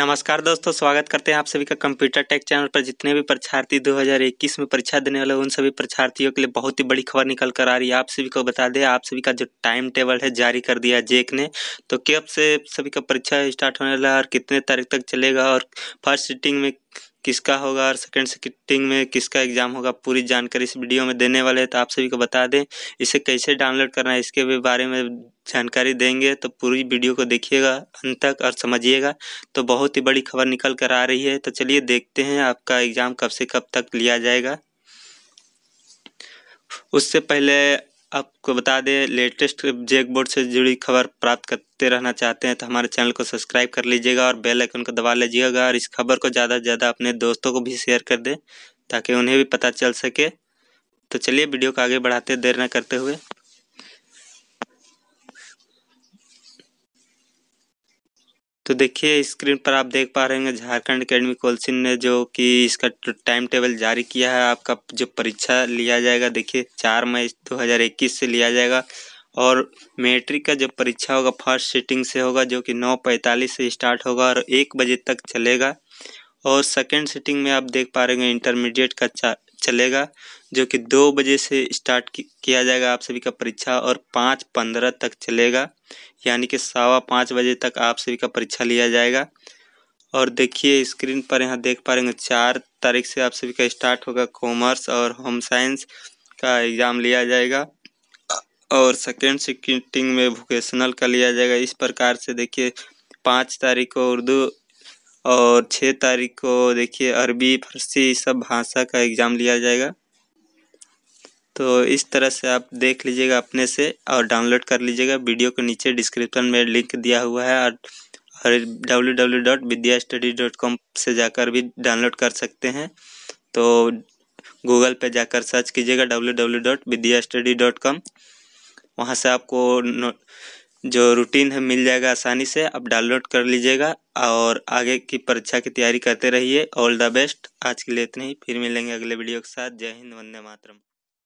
नमस्कार दोस्तों स्वागत करते हैं आप सभी का कंप्यूटर टेक चैनल पर जितने भी परीक्षार्थी 2021 में परीक्षा देने वाले उन सभी परीक्षार्थियों के लिए बहुत ही बड़ी खबर निकल कर आ रही है आप सभी को बता दें आप सभी का जो टाइम टेबल है जारी कर दिया जेक ने तो कब से सभी का परीक्षा स्टार्ट होने वाला है और कितने तारीख तक चलेगा और फर्स्ट सीटिंग में किसका होगा और सेकंड शिफ्टिंग में किसका एग्ज़ाम होगा पूरी जानकारी इस वीडियो में देने वाले हैं तो आप सभी को बता दें इसे कैसे डाउनलोड करना है इसके भी बारे में जानकारी देंगे तो पूरी वीडियो को देखिएगा अंत तक और समझिएगा तो बहुत ही बड़ी खबर निकल कर आ रही है तो चलिए देखते हैं आपका एग्ज़ाम कब से कब तक लिया जाएगा उससे पहले आपको बता दें लेटेस्ट जेक बोर्ड से जुड़ी खबर प्राप्त करते रहना चाहते हैं तो हमारे चैनल को सब्सक्राइब कर लीजिएगा और बेल आइकन को दबा लीजिएगा और इस खबर को ज़्यादा से ज़्यादा अपने दोस्तों को भी शेयर कर दें ताकि उन्हें भी पता चल सके तो चलिए वीडियो को आगे बढ़ाते देर न करते हुए तो देखिए स्क्रीन पर आप देख पा रहे हैं झारखंड अकेडमी कोलसिन ने जो कि इसका टाइम टेबल जारी किया है आपका जो परीक्षा लिया जाएगा देखिए चार मई 2021 से लिया जाएगा और मैट्रिक का जो परीक्षा होगा फर्स्ट सीटिंग से होगा जो कि नौ पैंतालीस से स्टार्ट होगा और एक बजे तक चलेगा और सेकेंड सीटिंग में आप देख पा रहे हैं इंटरमीडिएट का चलेगा जो कि दो बजे से स्टार्ट किया जाएगा आप सभी का परीक्षा और पाँच पंद्रह तक चलेगा यानी कि सवा पाँच बजे तक आप सभी का परीक्षा लिया जाएगा और देखिए स्क्रीन पर यहाँ देख पा रहे हैं चार तारीख से आप सभी का स्टार्ट होगा कॉमर्स और होम साइंस का एग्ज़ाम लिया जाएगा और सेकेंड सिक्टिंग में वोकेशनल का लिया जाएगा इस प्रकार से देखिए पाँच तारीख को उर्दू और छः तारीख को देखिए अरबी फारसी सब भाषा का एग्ज़ाम लिया जाएगा तो इस तरह से आप देख लीजिएगा अपने से और डाउनलोड कर लीजिएगा वीडियो के नीचे डिस्क्रिप्शन में लिंक दिया हुआ है और और W W dot Vidya study dot com से जाकर भी डाउनलोड कर सकते हैं तो गूगल पे जाकर सर्च कीजिएगा W W dot Vidya study dot com वहाँ से आपको जो रूटीन है मिल जाएगा आसानी से आप डाउनलोड कर लीजिएगा और आगे की परीक्षा की तैयारी करते रहिए ऑल द बेस्ट आज के लिए इतने ही फिर मिलेंगे अगले वीडियो के साथ जय हिंद वंदे मातरम